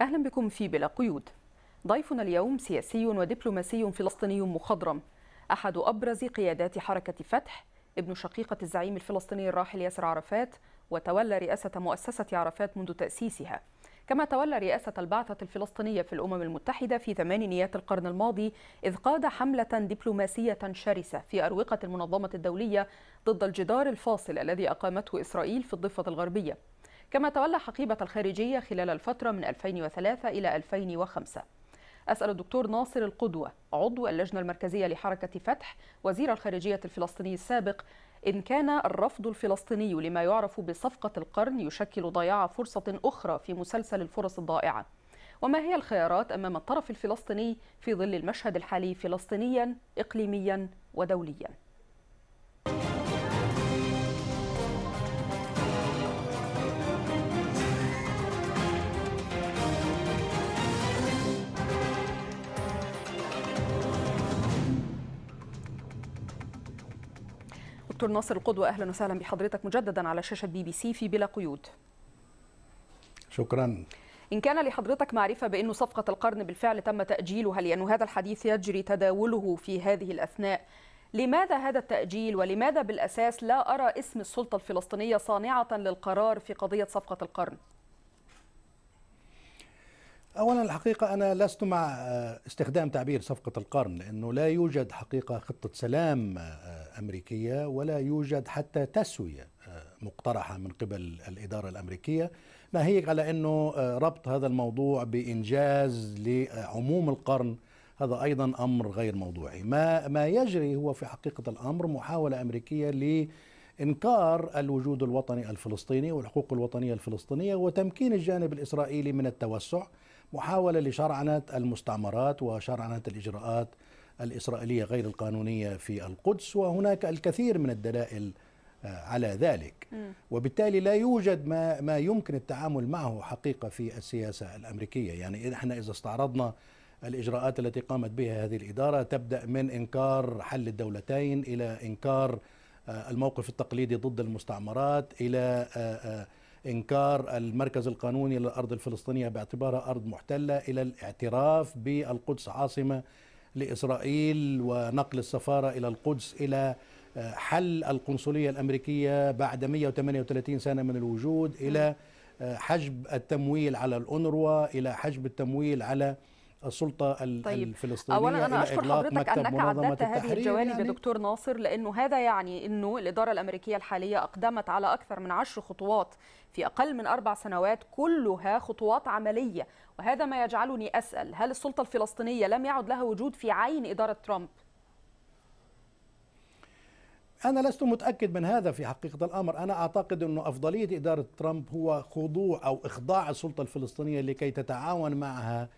أهلا بكم في بلا قيود ضيفنا اليوم سياسي ودبلوماسي فلسطيني مخضرم أحد أبرز قيادات حركة فتح ابن شقيقة الزعيم الفلسطيني الراحل ياسر عرفات وتولى رئاسة مؤسسة عرفات منذ تأسيسها كما تولى رئاسة البعثة الفلسطينية في الأمم المتحدة في ثمانينيات القرن الماضي إذ قاد حملة دبلوماسية شرسة في أروقة المنظمة الدولية ضد الجدار الفاصل الذي أقامته إسرائيل في الضفة الغربية كما تولى حقيبة الخارجية خلال الفترة من 2003 إلى 2005 أسأل الدكتور ناصر القدوة عضو اللجنة المركزية لحركة فتح وزير الخارجية الفلسطيني السابق إن كان الرفض الفلسطيني لما يعرف بصفقة القرن يشكل ضياع فرصة أخرى في مسلسل الفرص الضائعة وما هي الخيارات أمام الطرف الفلسطيني في ظل المشهد الحالي فلسطينيا إقليميا ودوليا دكتور ناصر القدوة أهلا وسهلا بحضرتك مجددا على شاشة بي بي سي في بلا قيود شكرا إن كان لحضرتك معرفة بأنه صفقة القرن بالفعل تم تأجيلها لأنه هذا الحديث يجري تداوله في هذه الأثناء لماذا هذا التأجيل ولماذا بالأساس لا أرى اسم السلطة الفلسطينية صانعة للقرار في قضية صفقة القرن؟ اولا الحقيقه انا لست مع آه، استخدام تعبير صفقه القرن لانه لا يوجد حقيقه خطه سلام آه، آه، امريكيه ولا يوجد حتى تسويه مقترحه من قبل الاداره الامريكيه ناهيك على انه ربط هذا الموضوع بانجاز لعموم القرن هذا ايضا امر غير موضوعي ما ما يجري هو في حقيقه الامر محاوله امريكيه ل انكار الوجود الوطني الفلسطيني والحقوق الوطنيه الفلسطينيه وتمكين الجانب الاسرائيلي من التوسع محاولة لشرعنة المستعمرات وشرعنة الإجراءات الإسرائيلية غير القانونية في القدس وهناك الكثير من الدلائل آه، على ذلك وبالتالي لا يوجد ما, ما يمكن التعامل معه حقيقة في السياسة الأمريكية يعني إحنا إذا استعرضنا الإجراءات التي قامت بها هذه الإدارة تبدأ من إنكار حل الدولتين إلى إنكار آه، الموقف التقليدي ضد المستعمرات إلى آه، إنكار المركز القانوني للأرض الفلسطينية باعتبارها أرض محتلة إلى الاعتراف بالقدس عاصمة لإسرائيل ونقل السفارة إلى القدس إلى آه، حل القنصلية الأمريكية بعد 138 سنة من الوجود إلى آه، حجب التمويل على الأونروا إلى حجب التمويل على السلطه طيب. الفلسطينيه اولا انا اشكر حضرتك انك عددت هذه الجوانب يعني. يا دكتور ناصر لانه هذا يعني انه الاداره الامريكيه الحاليه اقدمت على اكثر من عشر خطوات في اقل من اربع سنوات كلها خطوات عمليه وهذا ما يجعلني اسال هل السلطه الفلسطينيه لم يعد لها وجود في عين اداره ترامب؟ أنا لست متأكد من هذا في حقيقة الأمر أنا أعتقد أن أفضلية إدارة ترامب هو خضوع أو إخضاع السلطة الفلسطينية لكي تتعاون معها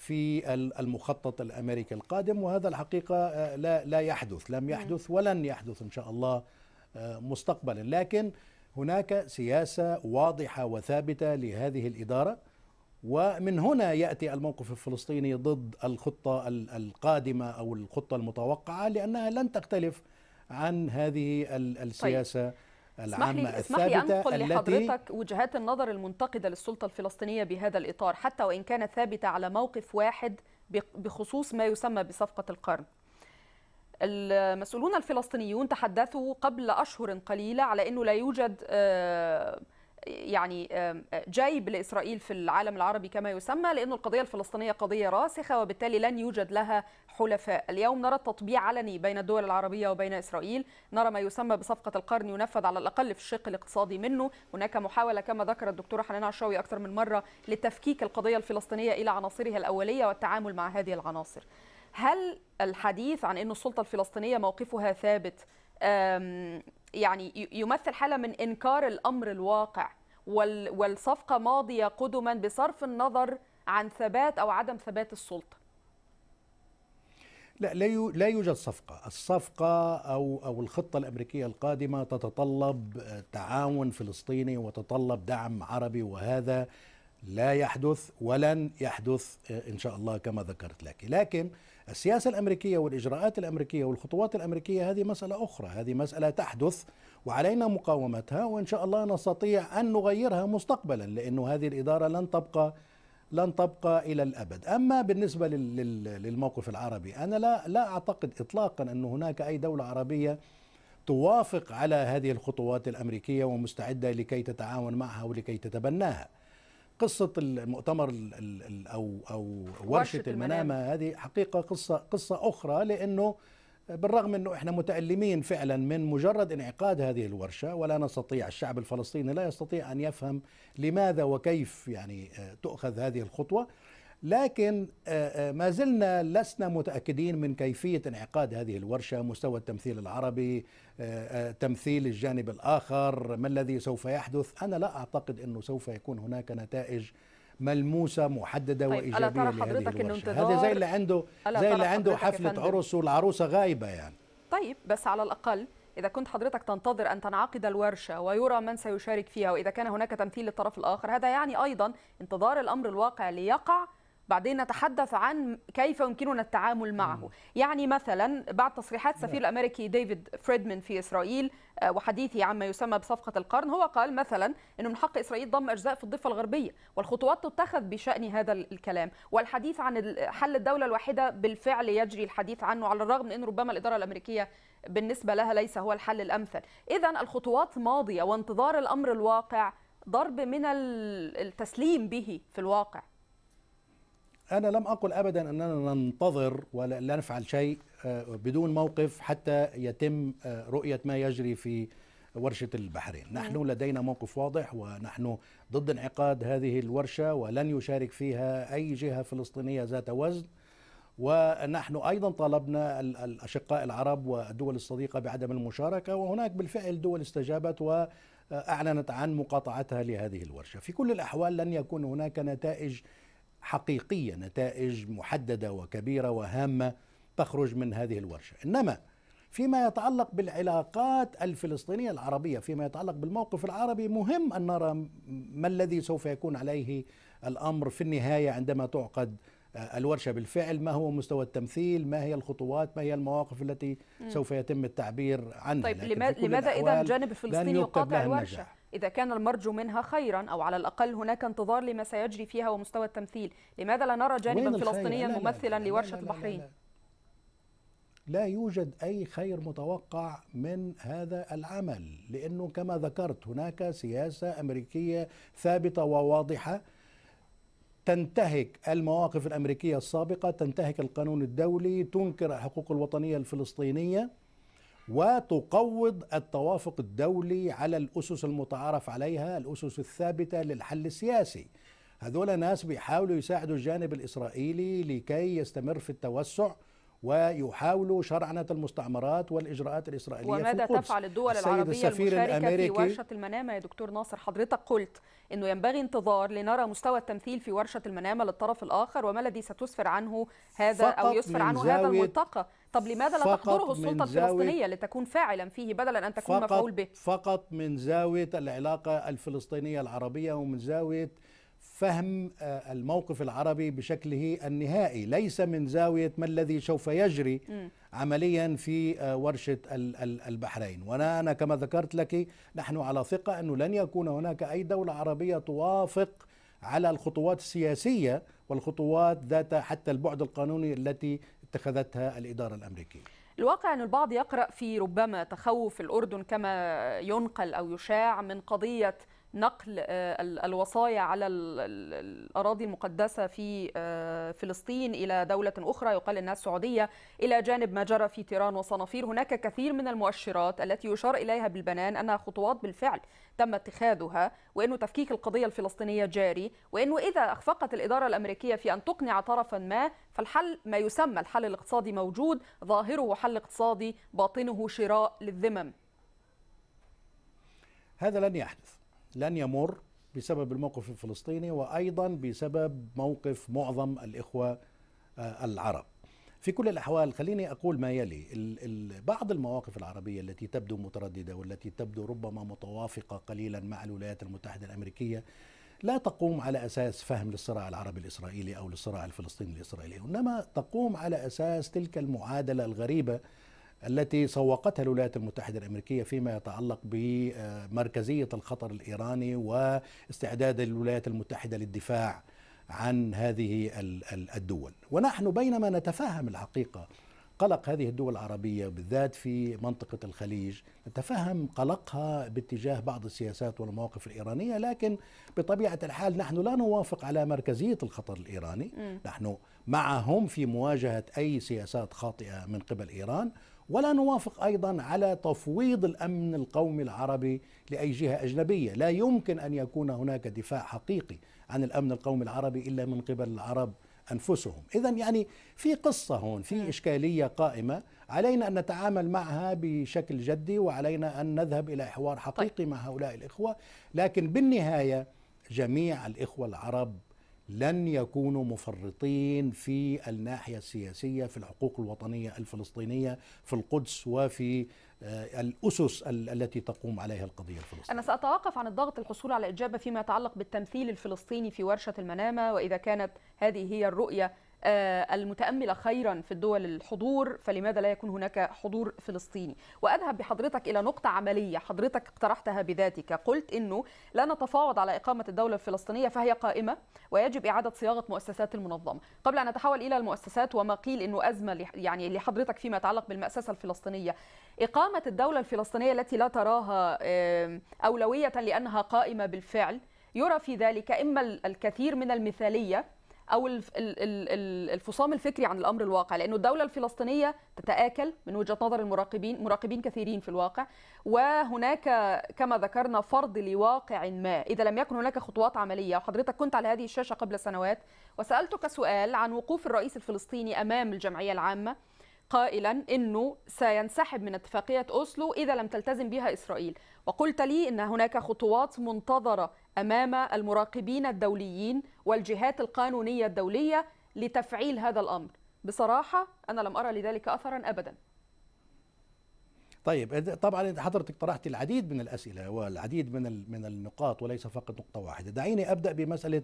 في المخطط الامريكي القادم وهذا الحقيقه آه، لا لا يحدث لم نعم. يحدث ولن يحدث ان شاء الله آه، مستقبلا لكن هناك سياسه واضحه وثابته لهذه الاداره ومن هنا ياتي الموقف الفلسطيني ضد الخطه القادمه او الخطه المتوقعه لانها لن تختلف عن هذه طيب. السياسه طيب. العامة الثابتة التي اسمح لي أنقل لحضرتك وجهات النظر المنتقدة للسلطة الفلسطينية بهذا الإطار حتى وإن كانت ثابتة على موقف واحد بخصوص ما يسمى بصفقة القرن المسؤولون الفلسطينيون تحدثوا قبل أشهر قليلة على أنه لا يوجد آه يعني جيب لإسرائيل في العالم العربي كما يسمى لأن القضية الفلسطينية قضية راسخة وبالتالي لن يوجد لها حلفاء اليوم نرى التطبيع علني بين الدول العربية وبين إسرائيل نرى ما يسمى بصفقة القرن ينفذ على الأقل في الشق الاقتصادي منه هناك محاولة كما ذكر الدكتورة حنان عشاوي أكثر من مرة لتفكيك القضية الفلسطينية إلى عناصرها الأولية والتعامل مع هذه العناصر هل الحديث عن أن السلطة الفلسطينية موقفها ثابت يعني يمثل حاله من انكار الامر الواقع والصفقة ماضية قدما بصرف النظر عن ثبات أو عدم ثبات السلطة لا لا يوجد صفقة الصفقة أو, أو الخطة الأمريكية القادمة تتطلب تعاون فلسطيني وتتطلب دعم عربي وهذا لا يحدث ولن يحدث إن شاء الله كما ذكرت لك لكن السياسة الأمريكية والإجراءات الأمريكية والخطوات الأمريكية هذه مسألة أخرى هذه مسألة تحدث وعلينا مقاومتها وإن شاء الله نستطيع أن نغيرها مستقبلا لأن هذه الإدارة لن تبقى لن تبقى إلى الأبد أما بالنسبة للموقف العربي أنا لا, لا أعتقد إطلاقا أن هناك أي دولة عربية توافق على هذه الخطوات الأمريكية ومستعدة لكي تتعاون معها ولكي تتبناها قصة المؤتمر أو أو ورشة المنامة هذه حقيقة قصة قصة أخرى لأنه بالرغم انه احنا متالمين فعلا من مجرد انعقاد هذه الورشه ولا نستطيع الشعب الفلسطيني لا يستطيع ان يفهم لماذا وكيف يعني آه، تؤخذ هذه الخطوه لكن آه، آه، ما زلنا لسنا متاكدين من كيفيه انعقاد هذه الورشه مستوى التمثيل العربي تمثيل الجانب الاخر ما الذي سوف يحدث انا لا اعتقد انه سوف يكون هناك نتائج ملموسه محدده طيب، وايجابيه ألا ترى حضرتك انه انتظار هذا زي اللي عنده زي اللي عنده حفله عرس والعروسه غايبه يعني طيب بس على الاقل إذا كنت حضرتك تنتظر أن تنعقد الورشة ويرى من سيشارك فيها وإذا كان هناك تمثيل للطرف الآخر هذا يعني أيضا انتظار الأمر الواقع ليقع بعدين نتحدث عن كيف يمكننا التعامل معه يعني مثلا بعد تصريحات نعم. سفير الأمريكي ديفيد فريدمان في إسرائيل آه، وحديثه عما يسمى بصفقة القرن هو قال مثلا أنه من حق إسرائيل ضم أجزاء في الضفة الغربية والخطوات تتخذ بشأن هذا الكلام والحديث عن حل الدولة الواحدة بالفعل يجري الحديث عنه على الرغم من أن ربما الإدارة الأمريكية بالنسبة لها ليس هو الحل الأمثل إذا الخطوات ماضية وانتظار الأمر الواقع ضرب من التسليم به في الواقع أنا لم أقل أبدا أننا ننتظر ولا نفعل شيء آه، بدون موقف حتى يتم آه، رؤية ما يجري في ورشة البحرين نحن لدينا موقف واضح ونحن ضد انعقاد هذه الورشة ولن يشارك فيها أي جهة فلسطينية ذات وزن ونحن أيضا طالبنا الأشقاء العرب والدول الصديقة بعدم المشاركة وهناك بالفعل دول استجابت واعلنت عن مقاطعتها لهذه الورشة في كل الأحوال لن يكون هناك نتائج حقيقية نتائج محددة وكبيرة وهامة تخرج من هذه الورشة إنما فيما يتعلق بالعلاقات الفلسطينية العربية فيما يتعلق بالموقف العربي مهم أن نرى ما الذي سوف يكون عليه الأمر في النهاية عندما تعقد آه، الورشة بالفعل ما هو مستوى التمثيل ما هي الخطوات ما هي المواقف التي سوف يتم التعبير عنها طيب لماذا إذا الجانب الفلسطيني يقاطع الورشة؟ إذا كان المرجو منها خيرا أو على الأقل هناك انتظار لما سيجري فيها ومستوى التمثيل لماذا لا نرى جانبا فلسطينيا لا ممثلا لا لورشة لا البحرين لا, لا, لا, لا يوجد أي خير متوقع من هذا العمل لأنه كما ذكرت هناك سياسة أمريكية ثابتة وواضحة تنتهك المواقف الأمريكية السابقة تنتهك القانون الدولي تنكر الحقوق الوطنية الفلسطينية وتقوض التوافق الدولي على الأسس المتعارف عليها الأسس الثابتة للحل السياسي هذول ناس بيحاولوا يساعدوا الجانب الإسرائيلي لكي يستمر في التوسع ويحاولوا شرعنة المستعمرات والإجراءات الإسرائيلية وماذا في القدس. تفعل الدول العربية المشاركة الأمريكي في ورشة المنامة يا دكتور ناصر حضرتك قلت أنه ينبغي انتظار لنرى مستوى التمثيل في ورشة المنامة للطرف الآخر وما الذي ستسفر عنه هذا أو يسفر عنه هذا الملتقى طب لماذا لا تحضره السلطة الفلسطينية لتكون فاعلا فيه بدلا أن تكون مفعول به فقط من زاوية العلاقة الفلسطينية العربية ومن زاوية فهم آه، الموقف العربي بشكله النهائي ليس من زاوية ما الذي سوف يجري عمليا في آه، ورشة البحرين وأنا أنا كما ذكرت لك نحن على ثقة أنه لن يكون هناك أي دولة عربية توافق على الخطوات السياسية والخطوات ذات حتى البعد القانوني التي اتخذتها الإدارة الأمريكية الواقع أن البعض يقرأ في ربما تخوف الأردن كما ينقل أو يشاع من قضية نقل آه، الوصايا على الأراضي المقدسة في آه، فلسطين إلى دولة أخرى يقال إنها السعودية إلى جانب ما جرى في تيران وصنافير هناك كثير من المؤشرات التي يشار إليها بالبنان أنها خطوات بالفعل تم اتخاذها وأنه تفكيك القضية الفلسطينية جاري وأنه إذا أخفقت الإدارة الأمريكية في أن تقنع طرفا ما فالحل ما يسمى الحل الاقتصادي موجود ظاهره حل اقتصادي باطنه شراء للذمم هذا لن يحدث لن يمر بسبب الموقف الفلسطيني وايضا بسبب موقف معظم الاخوه آه، العرب. في كل الاحوال خليني اقول ما يلي بعض المواقف العربيه التي تبدو متردده والتي تبدو ربما متوافقه قليلا مع الولايات المتحده الامريكيه لا تقوم على اساس فهم للصراع العربي الاسرائيلي او للصراع الفلسطيني الاسرائيلي، انما تقوم على اساس تلك المعادله الغريبه التي سوقتها الولايات المتحدة الأمريكية فيما يتعلق بمركزية الخطر الإيراني واستعداد الولايات المتحدة للدفاع عن هذه الدول ونحن بينما نتفهم الحقيقة قلق هذه الدول العربية بالذات في منطقة الخليج نتفهم قلقها باتجاه بعض السياسات والمواقف الإيرانية لكن بطبيعة الحال نحن لا نوافق على مركزية الخطر الإيراني م. نحن معهم في مواجهة أي سياسات خاطئة من قبل إيران ولا نوافق ايضا على تفويض الامن القومي العربي لاي جهه اجنبيه، لا يمكن ان يكون هناك دفاع حقيقي عن الامن القومي العربي الا من قبل العرب انفسهم، اذا يعني في قصه هون، في نعم. اشكاليه قائمه علينا ان نتعامل معها بشكل جدي وعلينا ان نذهب الى حوار حقيقي طيب. مع هؤلاء الاخوه، لكن بالنهايه جميع الاخوه العرب لن يكونوا مفرطين في الناحية السياسية في الحقوق الوطنية الفلسطينية في القدس وفي آه، الأسس التي تقوم عليها القضية الفلسطينية أنا سأتوقف عن الضغط الحصول على إجابة فيما يتعلق بالتمثيل الفلسطيني في ورشة المنامة وإذا كانت هذه هي الرؤية آه، المتأملة خيرا في الدول الحضور فلماذا لا يكون هناك حضور فلسطيني وأذهب بحضرتك إلى نقطة عملية حضرتك اقترحتها بذاتك قلت أنه لا نتفاوض على إقامة الدولة الفلسطينية فهي قائمة ويجب إعادة صياغة مؤسسات المنظمة قبل أن نتحول إلى المؤسسات وما قيل أنه أزمة يعني لحضرتك فيما يتعلق بالمأسسة الفلسطينية إقامة الدولة الفلسطينية التي لا تراها أولوية لأنها قائمة بالفعل يرى في ذلك إما الكثير من المثالية او الفصام الفكري عن الامر الواقع لانه الدوله الفلسطينيه تتاكل من وجهه نظر المراقبين مراقبين كثيرين في الواقع وهناك كما ذكرنا فرض لواقع ما اذا لم يكن هناك خطوات عمليه وحضرتك كنت على هذه الشاشه قبل سنوات وسالتك سؤال عن وقوف الرئيس الفلسطيني امام الجمعيه العامه قائلا انه سينسحب من اتفاقيه اوسلو اذا لم تلتزم بها اسرائيل وقلت لي ان هناك خطوات منتظره امام المراقبين الدوليين والجهات القانونيه الدوليه لتفعيل هذا الامر بصراحه انا لم ارى لذلك اثرا ابدا طيب طبعا حضرتك طرحت العديد من الاسئله والعديد من من النقاط وليس فقط نقطه واحده دعيني ابدا بمساله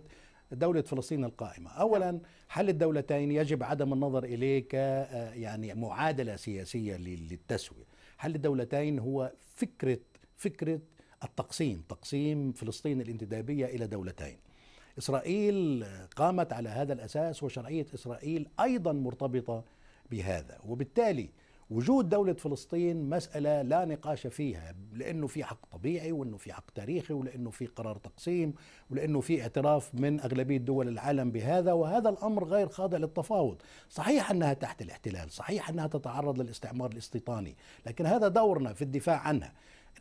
دولة فلسطين القائمة أولا حل الدولتين يجب عدم النظر إليه آه، ك يعني معادلة سياسية للتسوية حل الدولتين هو فكرة فكرة التقسيم تقسيم فلسطين الانتدابية إلى دولتين إسرائيل آه، قامت على هذا الأساس وشرعية إسرائيل أيضا مرتبطة بهذا وبالتالي وجود دولة فلسطين مسألة لا نقاش فيها لأنه في حق طبيعي وأنه في حق تاريخي ولأنه في قرار تقسيم ولأنه في اعتراف من أغلبية دول العالم بهذا وهذا الأمر غير خاضع للتفاوض صحيح أنها تحت الاحتلال صحيح أنها تتعرض للاستعمار الاستيطاني لكن هذا دورنا في الدفاع عنها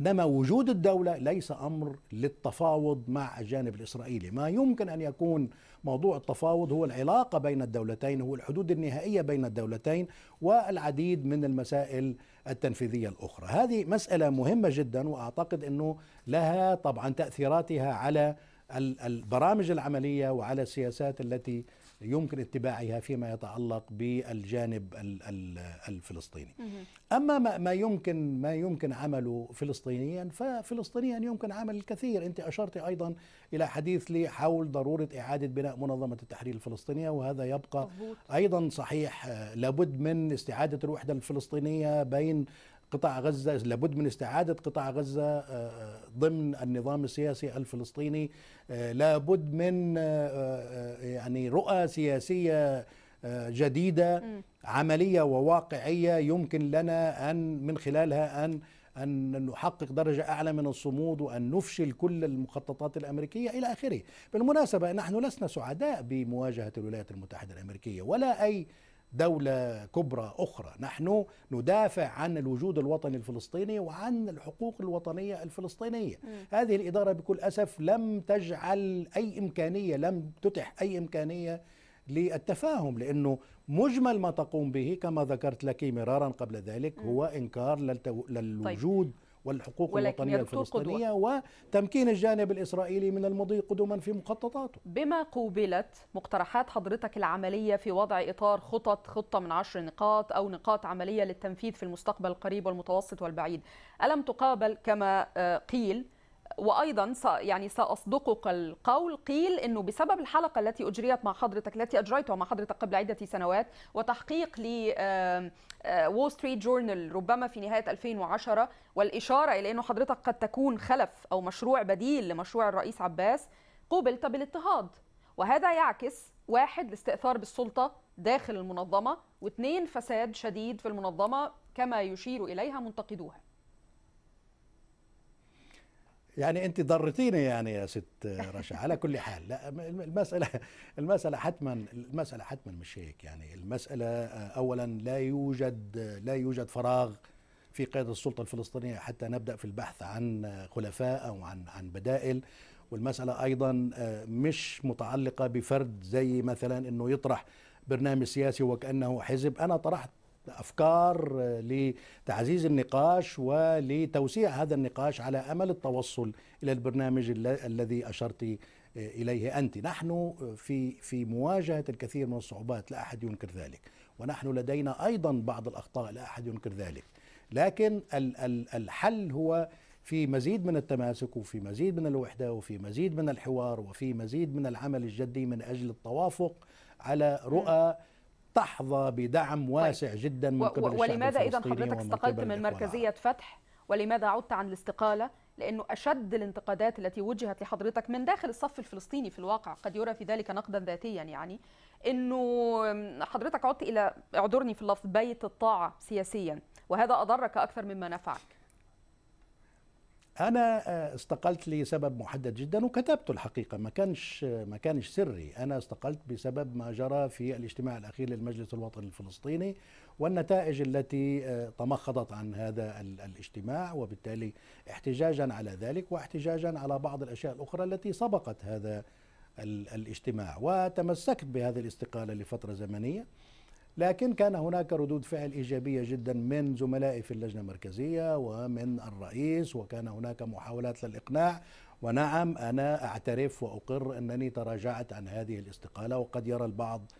انما وجود الدوله ليس امر للتفاوض مع الجانب الاسرائيلي، ما يمكن ان يكون موضوع التفاوض هو العلاقه بين الدولتين، هو الحدود النهائيه بين الدولتين والعديد من المسائل التنفيذيه الاخرى، هذه مساله مهمه جدا واعتقد انه لها طبعا تاثيراتها على البرامج العمليه وعلى السياسات التي يمكن اتباعها فيما يتعلق بالجانب الفلسطيني اما ما يمكن ما يمكن عمله فلسطينيا ففلسطينيا يمكن عمل الكثير انت اشرت ايضا الى حديث لي حول ضروره اعاده بناء منظمه التحرير الفلسطينيه وهذا يبقى ايضا صحيح آه، لابد من استعاده الوحده الفلسطينيه بين قطاع غزة لابد من استعادة قطاع غزة آه، آه، ضمن النظام السياسي الفلسطيني آه، لابد من يعني رؤى سياسية جديدة عملية وواقعية يمكن لنا أن من خلالها أن أن نحقق درجة أعلى من الصمود وأن نفشل كل المخططات الأمريكية إلى آخره بالمناسبة نحن لسنا سعداء بمواجهة الولايات المتحدة الأمريكية ولا أي دولة كبرى أخرى نحن ندافع عن الوجود الوطني الفلسطيني وعن الحقوق الوطنية الفلسطينية م. هذه الإدارة بكل أسف لم تجعل أي إمكانية لم تتح أي إمكانية للتفاهم لأنه مجمل ما تقوم به كما ذكرت لك مرارا قبل ذلك هو إنكار للوجود طيب. والحقوق الوطنية الفلسطينية قدوة. وتمكين الجانب الإسرائيلي من المضي قدما في مخططاته بما قوبلت مقترحات حضرتك العملية في وضع إطار خطط خطة من عشر نقاط أو نقاط عملية للتنفيذ في المستقبل القريب والمتوسط والبعيد ألم تقابل كما آه، قيل وايضا يعني ساصدقك القول قيل انه بسبب الحلقه التي اجريت مع حضرتك التي اجريتها مع حضرتك قبل عده سنوات وتحقيق ل وول ستريت جورنال ربما في نهايه 2010 والاشاره الى انه حضرتك قد تكون خلف او مشروع بديل لمشروع الرئيس عباس قوبلت بالاضطهاد وهذا يعكس واحد الاستئثار بالسلطه داخل المنظمه واثنين فساد شديد في المنظمه كما يشير اليها منتقدوها يعني انت ضرتيني يعني يا ست رشا على كل حال لا المساله المساله حتما المساله حتما مش هيك يعني المساله آه، اولا لا يوجد لا يوجد فراغ في قيادة السلطة الفلسطينية حتى نبدأ في البحث عن خلفاء أو عن عن بدائل والمسألة أيضا آه، مش متعلقة بفرد زي مثلا أنه يطرح برنامج سياسي وكأنه حزب أنا طرحت افكار آه، لتعزيز النقاش ولتوسيع هذا النقاش على امل التوصل الى البرنامج الذي اشرت آه، اليه انت نحن آه، في في مواجهه الكثير من الصعوبات لا احد ينكر ذلك ونحن لدينا ايضا بعض الاخطاء لا احد ينكر ذلك لكن الحل هو في مزيد من التماسك وفي مزيد من الوحده وفي مزيد من الحوار وفي مزيد من العمل الجدي من اجل التوافق على رؤى نعم. تحظى بدعم طيب. واسع طيب. جدا من قبل الشعب ولماذا اذا حضرتك استقلت من مركزيه فتح ولماذا عدت عن الاستقاله لانه اشد الانتقادات التي وجهت لحضرتك من داخل الصف الفلسطيني في الواقع قد يرى في ذلك نقدا ذاتيا يعني انه حضرتك عدت الى اعذرني في اللفظ بيت الطاعه سياسيا وهذا اضرك اكثر مما نفعك انا آه، استقلت لسبب محدد جدا وكتبته الحقيقه ما كانش آه، ما كانش سري انا استقلت بسبب ما جرى في الاجتماع الاخير للمجلس الوطني الفلسطيني والنتائج التي آه، تمخضت عن هذا الاجتماع وبالتالي احتجاجا على ذلك واحتجاجا على بعض الاشياء الاخرى التي سبقت هذا الاجتماع وتمسكت بهذه الاستقاله لفتره زمنيه لكن كان هناك ردود فعل إيجابية جدا من زملائي في اللجنة المركزية ومن الرئيس وكان هناك محاولات للإقناع ونعم أنا أعترف وأقر أنني تراجعت عن هذه الاستقالة وقد يرى البعض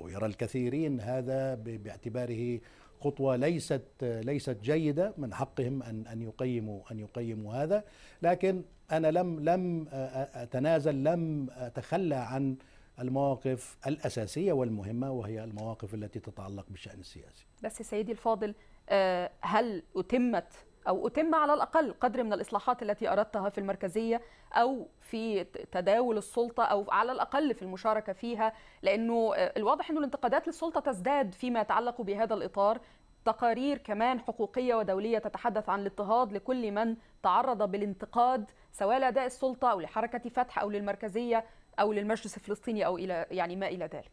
أو يرى الكثيرين هذا باعتباره خطوة ليست ليست جيدة من حقهم أن أن يقيموا أن يقيموا هذا لكن أنا لم لم أتنازل لم أتخلى عن المواقف الأساسية والمهمة وهي المواقف التي تتعلق بالشأن السياسي بس سيدي الفاضل آه، هل أتمت أو أتم على الأقل قدر من الإصلاحات التي أردتها في المركزية أو في تداول السلطة أو على الأقل في المشاركة فيها لأنه آه، الواضح أنه الانتقادات للسلطة تزداد فيما يتعلق بهذا الإطار تقارير كمان حقوقية ودولية تتحدث عن الاضطهاد لكل من تعرض بالانتقاد سواء لأداء السلطة أو لحركة فتح أو للمركزية او للمجلس الفلسطيني او الى يعني ما الى ذلك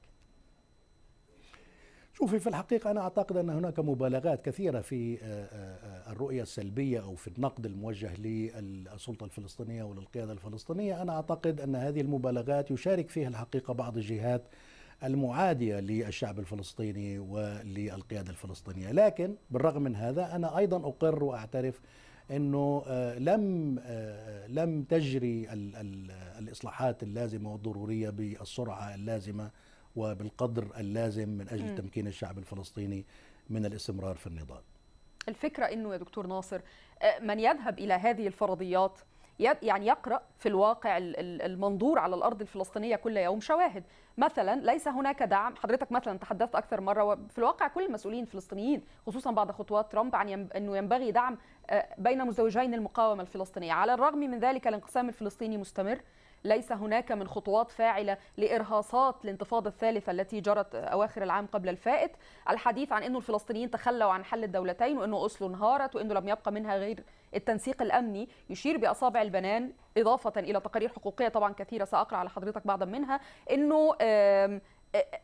شوفي في الحقيقة أنا أعتقد أن هناك مبالغات كثيرة في آه، آه، الرؤية السلبية أو في النقد الموجه للسلطة الفلسطينية وللقيادة الفلسطينية أنا أعتقد أن هذه المبالغات يشارك فيها الحقيقة بعض الجهات المعادية للشعب الفلسطيني وللقيادة الفلسطينية لكن بالرغم من هذا أنا أيضا أقر وأعترف انه آه، لم آه، لم تجري الاصلاحات اللازمه والضروريه بالسرعه اللازمه وبالقدر اللازم من اجل تمكين الشعب الفلسطيني من الاستمرار في النضال. الفكره انه يا دكتور ناصر آه، من يذهب الى هذه الفرضيات يعني يقرأ في الواقع المنظور على الأرض الفلسطينية كل يوم شواهد مثلا ليس هناك دعم حضرتك مثلا تحدثت أكثر مرة وفي الواقع كل المسؤولين الفلسطينيين خصوصا بعد خطوات ترامب عن أنه ينبغي دعم آه، بين مزوجين المقاومة الفلسطينية على الرغم من ذلك الانقسام الفلسطيني مستمر ليس هناك من خطوات فاعلة لإرهاصات الانتفاضة الثالثة التي جرت أواخر العام قبل الفائت الحديث عن أنه الفلسطينيين تخلوا عن حل الدولتين وأنه أوسلو انهارت وأنه لم يبقى منها غير التنسيق الأمني يشير بأصابع البنان إضافة إلى تقارير حقوقية طبعا كثيرة سأقرأ على حضرتك بعضا منها أنه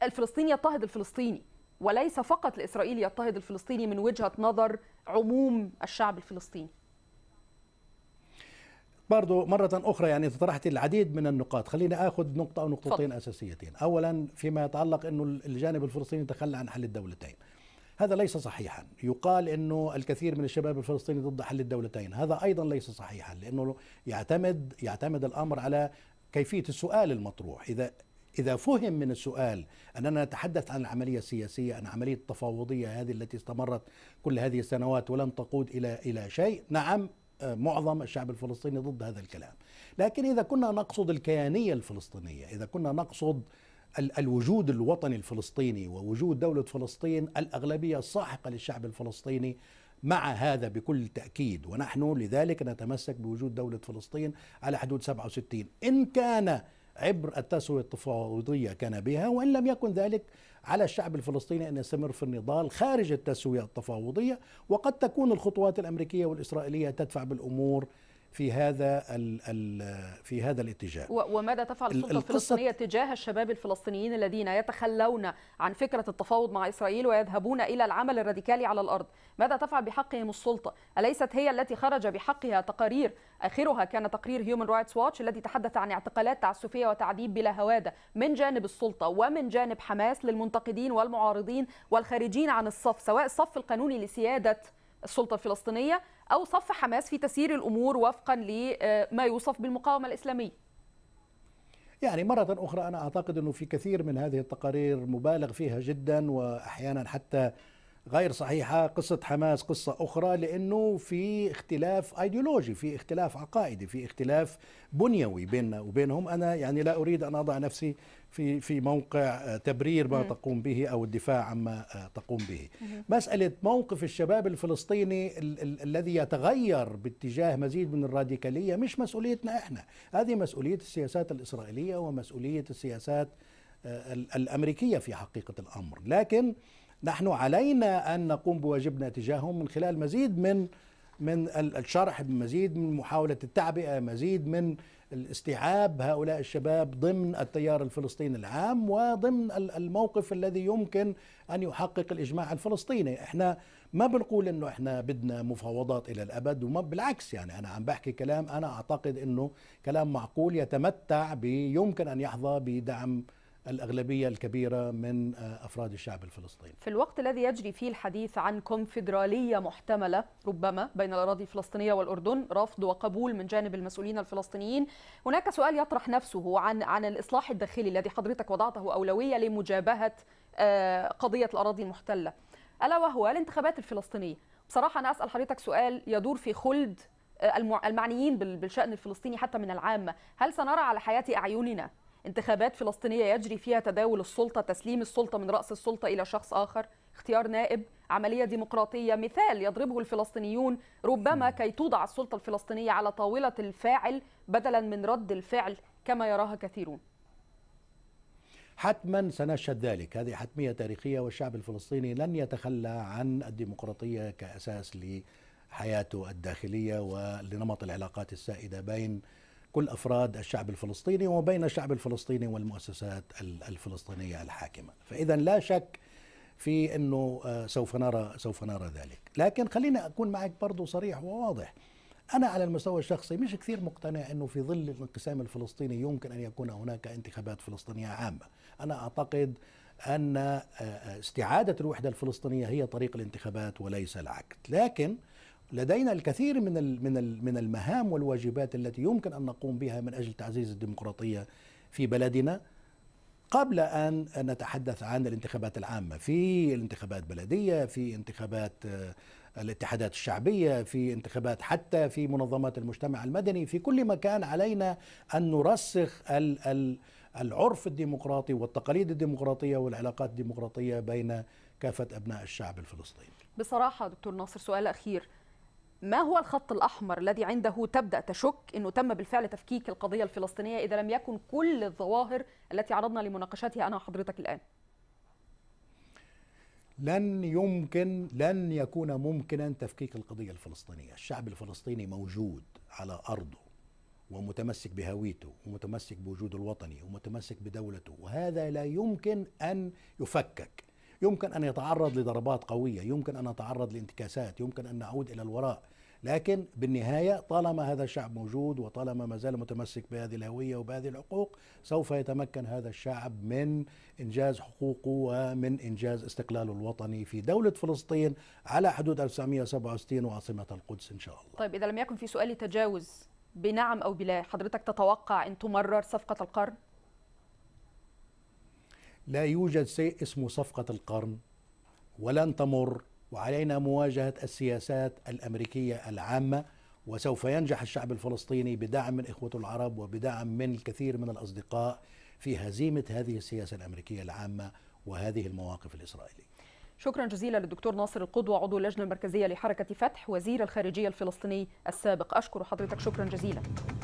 الفلسطيني يضطهد الفلسطيني وليس فقط الإسرائيلي يضطهد الفلسطيني من وجهة نظر عموم الشعب الفلسطيني برضو مرة أخرى يعني طرحت العديد من النقاط خليني أخذ نقطة أو نقطتين فضل. أساسيتين أولا فيما يتعلق أنه الجانب الفلسطيني تخلى عن حل الدولتين هذا ليس صحيحا يقال أنه الكثير من الشباب الفلسطيني ضد حل الدولتين هذا أيضا ليس صحيحا لأنه يعتمد, يعتمد الأمر على كيفية السؤال المطروح إذا إذا فهم من السؤال أننا نتحدث عن العملية السياسية عن عملية التفاوضية هذه التي استمرت كل هذه السنوات ولم تقود إلى إلى شيء نعم آه، معظم الشعب الفلسطيني ضد هذا الكلام لكن إذا كنا نقصد الكيانية الفلسطينية إذا كنا نقصد الوجود الوطني الفلسطيني ووجود دولة فلسطين الأغلبية الساحقة للشعب الفلسطيني مع هذا بكل تأكيد ونحن لذلك نتمسك بوجود دولة فلسطين على حدود 67 إن كان عبر التسوية التفاوضية كان بها وإن لم يكن ذلك على الشعب الفلسطيني أن يستمر في النضال خارج التسوية التفاوضية وقد تكون الخطوات الأمريكية والإسرائيلية تدفع بالأمور في هذا ال الـ في هذا الاتجاه وماذا تفعل السلطه الفلسطينيه تجاه الشباب الفلسطينيين الذين يتخلون عن فكره التفاوض مع اسرائيل ويذهبون الى العمل الراديكالي على الارض ماذا تفعل بحقهم السلطه اليست هي التي خرج بحقها تقارير اخرها كان تقرير هيومن رايتس واتش الذي تحدث عن اعتقالات تعسفيه وتعذيب بلا هواده من جانب السلطه ومن جانب حماس للمنتقدين والمعارضين والخارجين عن الصف سواء الصف القانوني لسياده السلطه الفلسطينيه او صف حماس في تسيير الامور وفقا لما يوصف بالمقاومه الاسلاميه يعني مرة أخرى أنا أعتقد أنه في كثير من هذه التقارير مبالغ فيها جدا وأحيانا حتى غير صحيحة قصة حماس قصة أخرى لأنه في اختلاف أيديولوجي في اختلاف عقائدي في اختلاف بنيوي بيننا وبينهم أنا يعني لا أريد أن أضع نفسي في في موقع آه، تبرير ما تقوم به او الدفاع عما آه، تقوم به. مساله موقف الشباب الفلسطيني الذي يتغير باتجاه مزيد من الراديكاليه مش مسؤوليتنا احنا، هذه مسؤوليه السياسات الاسرائيليه ومسؤوليه السياسات آه، الامريكيه في حقيقه الامر، لكن نحن علينا ان نقوم بواجبنا تجاههم من خلال مزيد من من الشرح مزيد من محاوله التعبئه، مزيد من استيعاب هؤلاء الشباب ضمن التيار الفلسطيني العام وضمن الموقف الذي يمكن ان يحقق الاجماع الفلسطيني احنا ما بنقول انه احنا بدنا مفاوضات الى الابد وما بالعكس يعني انا عم بحكي كلام انا اعتقد انه كلام معقول يتمتع بيمكن ان يحظى بدعم الأغلبية الكبيرة من آه، أفراد الشعب الفلسطيني في الوقت الذي يجري فيه الحديث عن كونفدرالية محتملة ربما بين الأراضي الفلسطينية والأردن رفض وقبول من جانب المسؤولين الفلسطينيين هناك سؤال يطرح نفسه عن عن الإصلاح الداخلي الذي حضرتك وضعته أولوية لمجابهة آه، قضية الأراضي المحتلة ألا وهو الانتخابات الفلسطينية بصراحة أنا أسأل حضرتك سؤال يدور في خلد آه، المعنيين بالشأن الفلسطيني حتى من العامة هل سنرى على حياة أعيننا انتخابات فلسطينية يجري فيها تداول السلطة تسليم السلطة من رأس السلطة إلى شخص آخر اختيار نائب عملية ديمقراطية مثال يضربه الفلسطينيون ربما كي توضع السلطة الفلسطينية على طاولة الفاعل بدلا من رد الفعل كما يراها كثيرون حتما سنشهد ذلك هذه حتمية تاريخية والشعب الفلسطيني لن يتخلى عن الديمقراطية كأساس لحياته الداخلية ولنمط العلاقات السائدة بين كل افراد الشعب الفلسطيني وبين الشعب الفلسطيني والمؤسسات الفلسطينيه الحاكمه، فاذا لا شك في انه آه، سوف نرى سوف نرى ذلك، لكن خليني اكون معك برضه صريح وواضح. انا على المستوى الشخصي مش كثير مقتنع انه في ظل الانقسام الفلسطيني يمكن ان يكون هناك انتخابات فلسطينيه عامه، انا اعتقد ان آه، آه، استعاده الوحده الفلسطينيه هي طريق الانتخابات وليس العكس، لكن لدينا الكثير من من من المهام والواجبات التي يمكن ان نقوم بها من اجل تعزيز الديمقراطيه في بلدنا قبل ان نتحدث عن الانتخابات العامه في انتخابات بلديه في انتخابات آه، الاتحادات الشعبيه في انتخابات حتى في منظمات المجتمع المدني في كل مكان علينا ان نرسخ العرف الديمقراطي والتقاليد الديمقراطيه والعلاقات الديمقراطيه بين كافه ابناء الشعب الفلسطيني بصراحه دكتور ناصر سؤال اخير ما هو الخط الأحمر الذي عنده تبدأ تشك أنه تم بالفعل تفكيك القضية الفلسطينية إذا لم يكن كل الظواهر التي عرضنا لمناقشتها أنا وحضرتك الآن لن يمكن لن يكون ممكنا تفكيك القضية الفلسطينية الشعب الفلسطيني موجود على أرضه ومتمسك بهويته ومتمسك بوجوده الوطني ومتمسك بدولته وهذا لا يمكن أن يفكك يمكن أن يتعرض لضربات قوية يمكن أن نتعرض لانتكاسات يمكن أن نعود إلى الوراء لكن بالنهاية طالما هذا الشعب موجود وطالما ما زال متمسك بهذه الهوية وبهذه الحقوق سوف يتمكن هذا الشعب من إنجاز حقوقه ومن إنجاز استقلاله الوطني في دولة فلسطين على حدود 1967 وعاصمة القدس إن شاء الله طيب إذا لم يكن في سؤال تجاوز بنعم أو بلا حضرتك تتوقع أن تمرر صفقة القرن؟ لا يوجد شيء اسمه صفقة القرن ولن تمر وعلينا مواجهة السياسات الأمريكية العامة وسوف ينجح الشعب الفلسطيني بدعم من إخوته العرب وبدعم من الكثير من الأصدقاء في هزيمة هذه السياسة الأمريكية العامة وهذه المواقف الإسرائيلية شكرا جزيلا للدكتور ناصر القدوة عضو اللجنة المركزية لحركة فتح وزير الخارجية الفلسطيني السابق أشكر حضرتك شكرا جزيلا